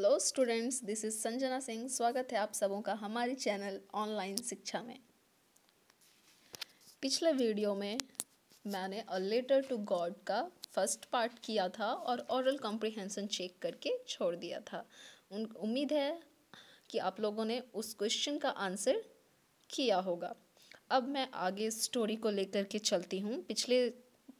Hello students this is Sanjana Singh स्वागत है आप सबों का हमारे चैनल ऑनलाइन शिक्षा में पिछले वीडियो में मैंने अ लेटर टू गॉड का फर्स्ट पार्ट किया था और ओरल कॉम्प्रिहेंसन चेक करके छोड़ दिया था उन उम्मीद है कि आप लोगों ने उस क्वेश्चन का आंसर किया होगा अब मैं आगे स्टोरी को लेकर के चलती हूँ पिछले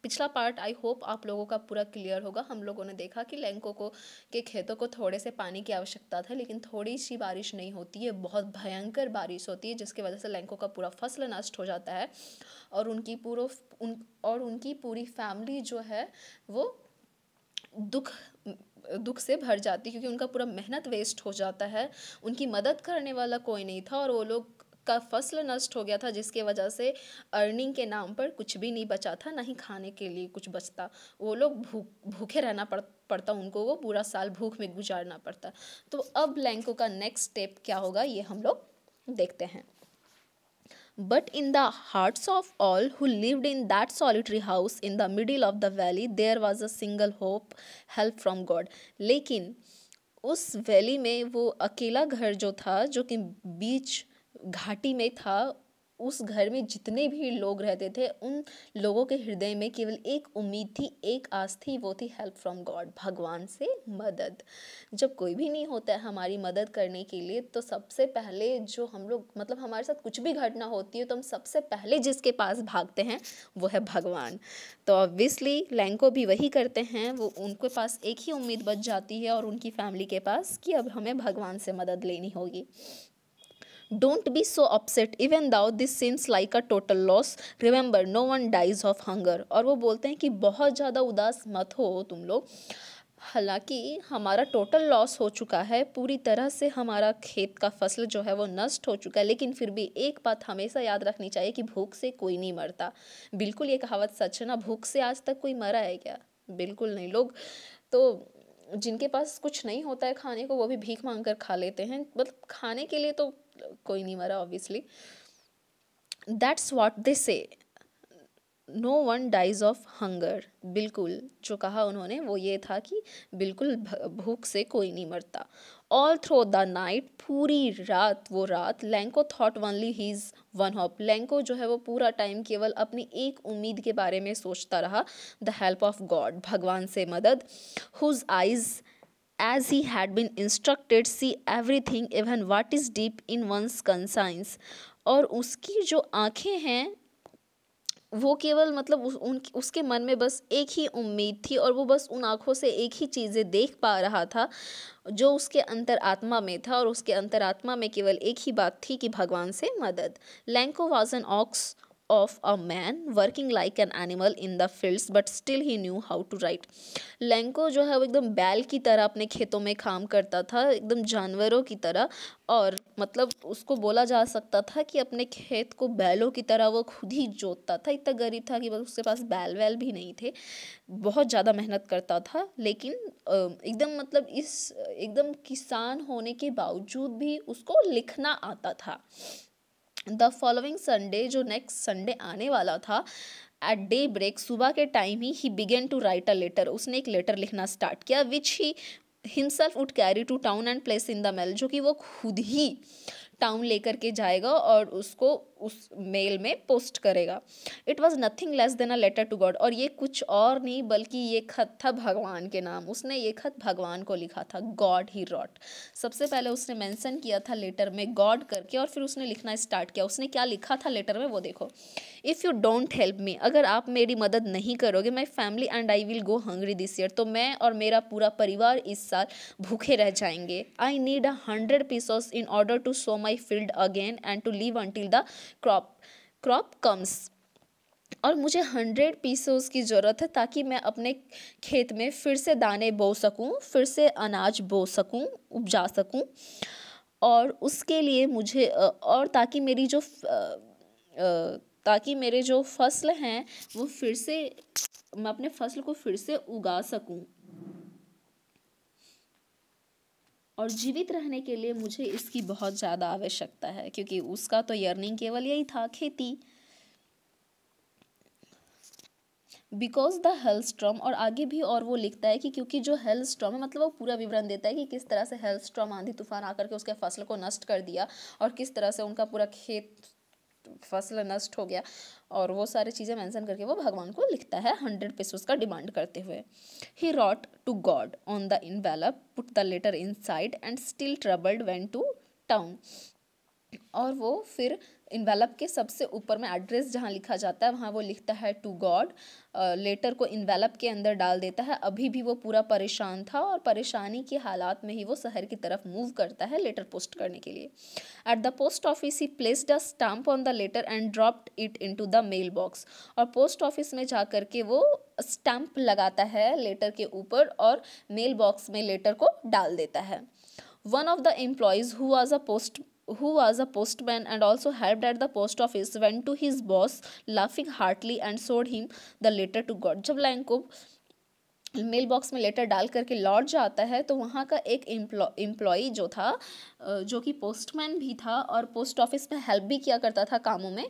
पिछला पार्ट आई होप आप लोगों का पूरा क्लियर होगा हम लोगों ने देखा कि लैंको को के खेतों को थोड़े से पानी की आवश्यकता था लेकिन थोड़ी सी बारिश नहीं होती है बहुत भयंकर बारिश होती है जिसकी वजह से लैंको का पूरा फसल नष्ट हो जाता है और उनकी पूरा उन और उनकी पूरी फैमिली जो है वो दुख दुख से भर जाती क्योंकि उनका पूरा मेहनत वेस्ट हो जाता है उनकी मदद करने वाला कोई नहीं था और वो लोग का फसल नष्ट हो गया था जिसके वजह से अर्निंग के नाम पर कुछ भी नहीं बचा था ना ही खाने के लिए कुछ बचता वो लोग भूख भूखे रहना पड़ पड़ता उनको वो पूरा साल भूख में गुजारना पड़ता तो अब लैंको का नेक्स्ट स्टेप क्या होगा ये हम लोग देखते हैं but in the hearts of all who lived in that solitary house in the middle of the valley there was a single hope help from God लेकिन उस वैली में वो अकेला घर जो था जो कि बीच घाटी में था उस घर में जितने भी लोग रहते थे उन लोगों के हृदय में केवल एक उम्मीद थी एक आस थी वो थी हेल्प फ्रॉम गॉड भगवान से मदद जब कोई भी नहीं होता है हमारी मदद करने के लिए तो सबसे पहले जो हम लोग मतलब हमारे साथ कुछ भी घटना होती है तो हम सबसे पहले जिसके पास भागते हैं वो है भगवान तो ऑब्वियसली लैंको भी वही करते हैं वो उनके पास एक ही उम्मीद बच जाती है और उनकी फैमिली के पास कि अब हमें भगवान से मदद लेनी होगी don't be so upset even though this seems like a total loss remember no one dies of hunger और वो बोलते हैं कि बहुत ज़्यादा उदास मत हो तुम लोग हालांकि हमारा टोटल लॉस हो चुका है पूरी तरह से हमारा खेत का फसल जो है वो नष्ट हो चुका है लेकिन फिर भी एक बात हमेशा याद रखनी चाहिए कि भूख से कोई नहीं मरता बिल्कुल ये कहावत सच है ना भूख से आज तक कोई मरा है क्या बिल्कुल नहीं लोग तो जिनके पास कुछ नहीं होता है खाने को वो भी भीख मांग कर खा लेते हैं मतलब खाने के लिए तो कोई नहीं मरा obviously that's what they say no one dies of hunger बिल्कुल जो कहा उन्होंने वो ये था कि बिल्कुल भूख से कोई नहीं मरता ऑल थ्रो द नाइट पूरी रात वो रात Lencho thought only he is one hope Lencho जो है वो पूरा टाइम केवल अपनी एक उम्मीद के बारे में सोचता रहा द हेल्प ऑफ गॉड भगवान से मदद whose eyes as he had been instructed see everything even what is deep in one's conscience और उसकी जो आँखें हैं वो केवल मतलब उस उन उसके मन में बस एक ही उम्मीद थी और वो बस उन आँखों से एक ही चीज़ें देख पा रहा था जो उसके अंतर आत्मा में था और उसके अंतर आत्मा में केवल एक ही बात थी कि भगवान से मदद Lencho was an ox of a man working like an animal in the fields but still he knew how to write Lencho जो है वो एकदम बैल की तरह अपने खेतों में काम करता था एकदम जानवरों की तरह और मतलब उसको बोला जा सकता था कि अपने खेत को बैलों की तरह वो खुद ही जोतता था इतना गरीब था कि बस उसके पास बैल वैल भी नहीं थे बहुत ज़्यादा मेहनत करता था लेकिन एकदम मतलब इस एकदम किसान होने के बावजूद भी उसको लिखना आता था द फॉलोइंग संडे जो नेक्स्ट संडे आने वाला था एट डे ब्रेक सुबह के टाइम ही he began to write a letter उसने एक लेटर लिखना स्टार्ट किया which he himself would carry to town and place in the mail जो कि वो खुद ही टाउन लेकर के जाएगा और उसको उस मेल में पोस्ट करेगा it was nothing less than a letter to God और ये कुछ और नहीं बल्कि ये खत था भगवान के नाम उसने ये खत भगवान को लिखा था गॉड ही रॉट सबसे पहले उसने मैंसन किया था लेटर में गॉड करके और फिर उसने लिखना स्टार्ट किया उसने क्या लिखा था लेटर में वो देखो if you don't help me अगर आप मेरी मदद नहीं करोगे my family and I will go hungry this year तो मैं और मेरा पूरा परिवार इस साल भूखे रह जाएंगे I need a hundred pesos in order to sow my my field again and to live until the crop crop comes और मुझे हंड्रेड पीसोस की ज़रूरत है ताकि मैं अपने खेत में फिर से दाने बो सकूं फिर से अनाज बो सकूं उपजा सकूं और उसके लिए मुझे और ताकि मेरी जो ताकि मेरे जो फसल हैं वो फिर से मैं अपने फसल को फिर से उगा सकूं और जीवित रहने के लिए मुझे इसकी बहुत ज़्यादा आवश्यकता है क्योंकि उसका तो यर्निंग केवल यही था खेती बिकॉज द हेल्थ स्ट्रॉम और आगे भी और वो लिखता है कि क्योंकि जो हेल्थ स्ट्रॉम है मतलब वो पूरा विवरण देता है कि किस तरह से हेल्थ स्ट्रॉम आंधी तूफान आकर के उसके फसल को नष्ट कर दिया और किस तरह से उनका पूरा खेत फसल नष्ट हो गया और वो सारी चीज़ें मेंशन करके वो भगवान को लिखता है हंड्रेड पेसोस का डिमांड करते हुए he wrote to God on the envelope put the letter inside and still troubled went to town और वो फिर इन्वेलप के सबसे ऊपर में एड्रेस जहाँ लिखा जाता है वहाँ वो लिखता है टू गॉड लेटर को इन्वेलप के अंदर डाल देता है अभी भी वो पूरा परेशान था और परेशानी के हालात में ही वो शहर की तरफ मूव करता है लेटर पोस्ट करने के लिए at the post office he placed a stamp on the letter and dropped it to the mailbox और पोस्ट ऑफिस में जा कर के वो स्टैम्प लगाता है लेटर के ऊपर और मेल बॉक्स में लेटर को डाल देता है one of the employees who was a post who was a postman and also helped at the post office went to his boss laughing heartily and showed him the letter to god जब Lencho mailbox में letter डाल करके लौट जाता है तो वहाँ का एक एम्प्लॉई जो था जो कि पोस्टमैन भी था और पोस्ट ऑफिस में हेल्प भी किया करता था कामों में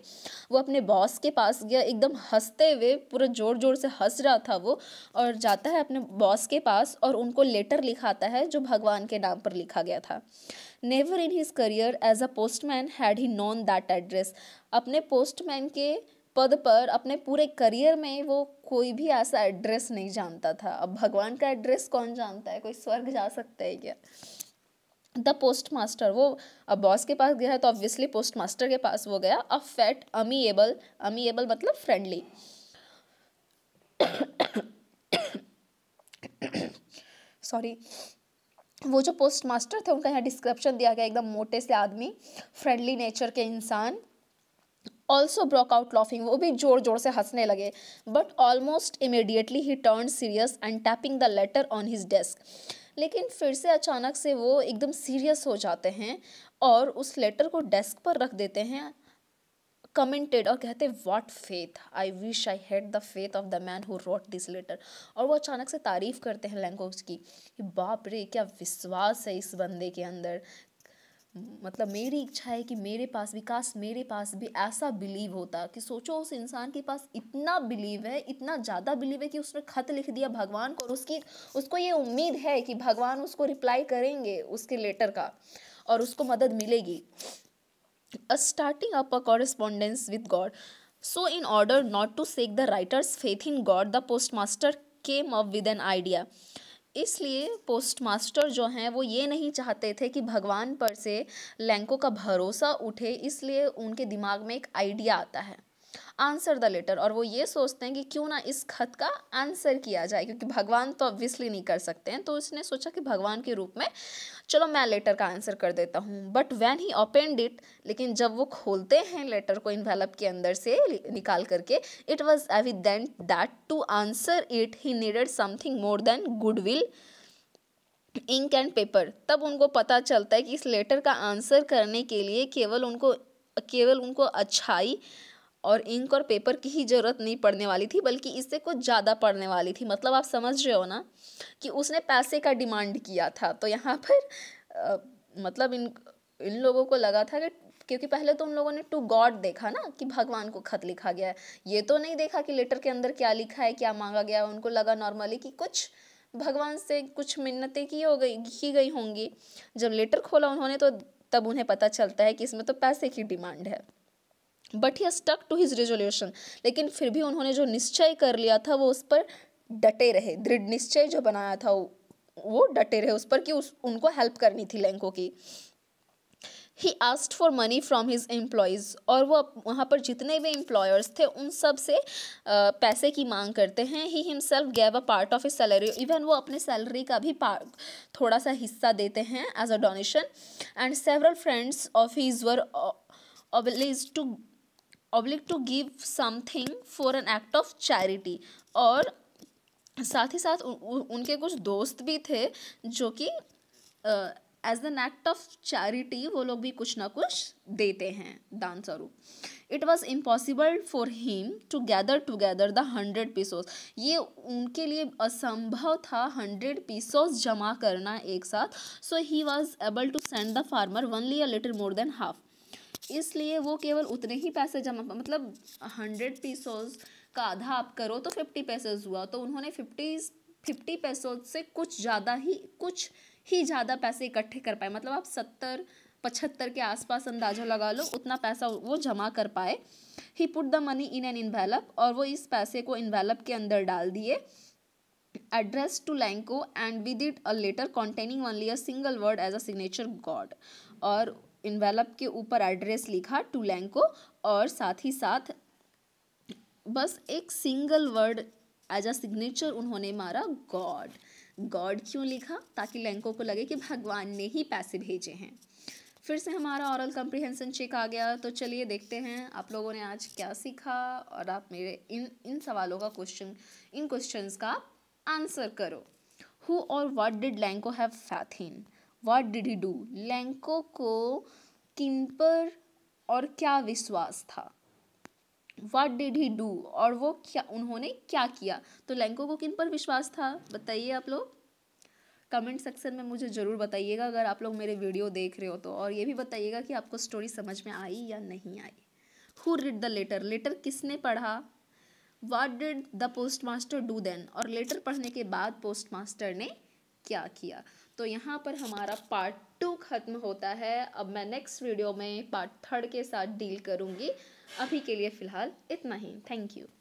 वो अपने बॉस के पास गया एकदम हंसते हुए पूरा ज़ोर ज़ोर से हंस रहा था वो और जाता है अपने बॉस के पास और उनको लेटर लिखाता है जो भगवान के नाम पर लिखा गया था never in his career as a postman had he known that address अपने पोस्टमैन के पद पर अपने पूरे करियर में वो कोई भी ऐसा एड्रेस नहीं जानता था अब भगवान का एड्रेस कौन जानता है कोई स्वर्ग जा सकता है क्या द पोस्ट मास्टर वो अब बॉस के पास गया है तो ऑब्वियसली पोस्ट मास्टर के पास वो गया अ फैट अमीएबल अमीएबल मतलब फ्रेंडली सॉरी वो जो पोस्ट मास्टर थे उनका यहाँ डिस्क्रिप्शन दिया गया एकदम मोटे से आदमी फ्रेंडली नेचर के इंसान ऑल्सो ब्रॉक आउट लॉफिंग वो भी जोर जोर से हंसने लगे but almost immediately he turn serious and tapping the letter on his desk लेकिन फिर से अचानक से वो एकदम सीरियस हो जाते हैं और उस लेटर को डेस्क पर रख देते हैं कमेंटेड और कहते what faith I wish I had the faith of the man who wrote this letter और वो अचानक से तारीफ़ करते हैं लैंग्वेज की कि बाप रे क्या विश्वास है इस बंदे के अंदर मतलब मेरी इच्छा है कि मेरे पास विकास मेरे पास भी ऐसा बिलीव होता कि सोचो उस इंसान के पास इतना बिलीव है इतना ज़्यादा बिलीव है कि उसने खत लिख दिया भगवान को और उसकी उसको ये उम्मीद है कि भगवान उसको रिप्लाई करेंगे उसके लेटर का और उसको मदद मिलेगी a starting up a correspondence with God. So, in order not to shake the writer's faith in God, the postmaster came up with an idea. इसलिए पोस्टमास्टर जो हैं वो ये नहीं चाहते थे कि भगवान पर से लैंको का भरोसा उठे इसलिए उनके दिमाग में एक आइडिया आता है आंसर द लेटर और वो ये सोचते हैं कि क्यों ना इस खत का आंसर किया जाए क्योंकि भगवान तो ऑब्वियसली नहीं कर सकते हैं तो उसने सोचा कि भगवान के रूप में चलो मैं लेटर का आंसर कर देता हूँ but when he opened it लेकिन जब वो खोलते हैं लेटर को इन के अंदर से निकाल करके it was evident that to answer it he needed something more than goodwill ink and paper तब उनको पता चलता है कि इस लेटर का आंसर करने के लिए केवल उनको केवल उनको अच्छाई और इंक और पेपर की ही ज़रूरत नहीं पड़ने वाली थी बल्कि इससे कुछ ज़्यादा पड़ने वाली थी मतलब आप समझ रहे हो ना कि उसने पैसे का डिमांड किया था तो यहाँ पर आ, मतलब इन इन लोगों को लगा था कि क्योंकि पहले तो उन लोगों ने टू गॉड देखा ना कि भगवान को खत लिखा गया है ये तो नहीं देखा कि लेटर के अंदर क्या लिखा है क्या मांगा गया है उनको लगा नॉर्मली कि कुछ भगवान से कुछ मिन्नतें की हो गई की गई होंगी जब लेटर खोला उन्होंने तो तब उन्हें पता चलता है कि इसमें तो पैसे की डिमांड है but he stuck to his resolution लेकिन फिर भी उन्होंने जो निश्चय कर लिया था वो उस पर डटे रहे दृढ़ निश्चय जो बनाया था वो डटे रहे उस पर कि उस उनको हेल्प करनी थी लैंको की he asked for money from his employees और वो वहाँ पर जितने भी एम्प्लॉयर्स थे उन सब से पैसे की मांग करते हैं he himself gave a part of his salary even वो अपने सैलरी का भी पार्ट थोड़ा सा हिस्सा देते हैं as a donation and several friends of his were obliged to obliged to give something for an act of charity और साथ ही साथ उ, उ, उनके कुछ दोस्त भी थे जो कि as an act of charity वो लोग भी कुछ ना कुछ देते हैं दान स्वरूप it was impossible for him to gather together the hundred pesos ये उनके लिए असंभव था हंड्रेड पीसोस जमा करना एक साथ so he was able to send the farmer only a little more than half इसलिए वो केवल उतने ही पैसे जमा मतलब हंड्रेड पीसोज का आधा आप करो तो फिफ्टी पैसेज हुआ तो उन्होंने फिफ्टी फिफ्टी पैसोज से कुछ ज़्यादा ही कुछ ही ज़्यादा पैसे इकट्ठे कर पाए मतलब आप सत्तर पचहत्तर के आसपास अंदाजा लगा लो उतना पैसा वो जमा कर पाए he put the money in an envelope और वो इस पैसे को इन्वेलप के अंदर डाल दिए addressed to Lencho and with it a letter containing only a single word as a signature God और इन्वेलप के ऊपर एड्रेस लिखा लैंको और साथ ही साथ बस एक single word as a signature उन्होंने मारा गॉड गॉड क्यों लिखा ताकि लैंको को लगे कि भगवान ने ही पैसे भेजे हैं फिर से हमारा औरल कंप्रिहेंसन चेक आ गया तो चलिए देखते हैं आप लोगों ने आज क्या सीखा और आप मेरे इन इन सवालों का क्वेश्चन इन क्वेश्चंस का आंसर करो हु और what did Lencho have faith in what did he do Lencho को किन पर और क्या विश्वास था वाट डिड ही डू और वो क्या उन्होंने क्या किया तो लैंको को किन पर विश्वास था बताइए आप लोग कमेंट सेक्शन में मुझे ज़रूर बताइएगा अगर आप लोग मेरे वीडियो देख रहे हो तो और ये भी बताइएगा कि आपको स्टोरी समझ में आई या नहीं आई who read the letter letter किसने पढ़ा what did the postmaster do then और लेटर पढ़ने के बाद पोस्ट मास्टर ने क्या किया तो यहाँ पर हमारा पार्ट टू ख़त्म होता है अब मैं नेक्स्ट वीडियो में पार्ट थर्ड के साथ डील करूँगी अभी के लिए फ़िलहाल इतना ही थैंक यू